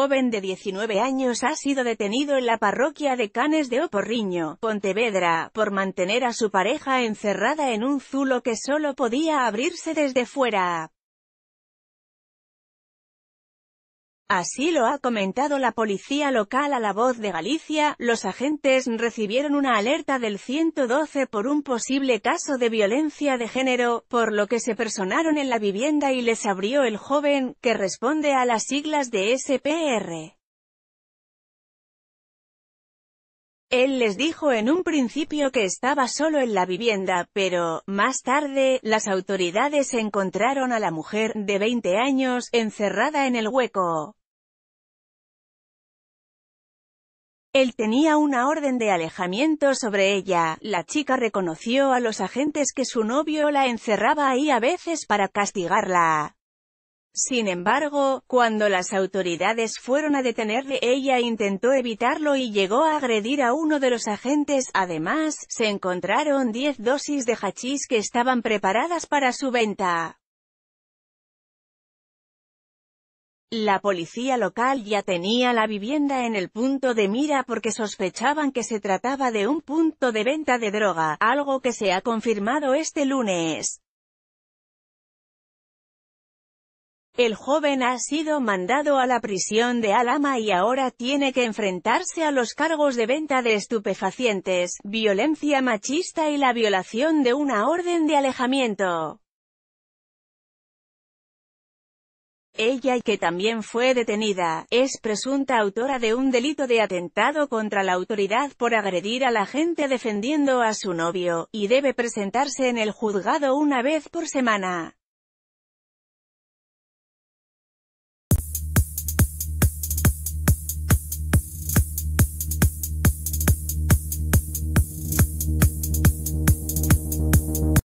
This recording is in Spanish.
joven de 19 años ha sido detenido en la parroquia de Canes de Oporriño, Pontevedra, por mantener a su pareja encerrada en un zulo que solo podía abrirse desde fuera. Así lo ha comentado la policía local a La Voz de Galicia, los agentes recibieron una alerta del 112 por un posible caso de violencia de género, por lo que se personaron en la vivienda y les abrió el joven, que responde a las siglas de SPR. Él les dijo en un principio que estaba solo en la vivienda, pero, más tarde, las autoridades encontraron a la mujer, de 20 años, encerrada en el hueco. Él tenía una orden de alejamiento sobre ella. La chica reconoció a los agentes que su novio la encerraba ahí a veces para castigarla. Sin embargo, cuando las autoridades fueron a detenerle, ella intentó evitarlo y llegó a agredir a uno de los agentes. Además, se encontraron 10 dosis de hachís que estaban preparadas para su venta. La policía local ya tenía la vivienda en el punto de mira porque sospechaban que se trataba de un punto de venta de droga, algo que se ha confirmado este lunes. El joven ha sido mandado a la prisión de Alama y ahora tiene que enfrentarse a los cargos de venta de estupefacientes, violencia machista y la violación de una orden de alejamiento. ella y que también fue detenida, es presunta autora de un delito de atentado contra la autoridad por agredir a la gente defendiendo a su novio, y debe presentarse en el juzgado una vez por semana.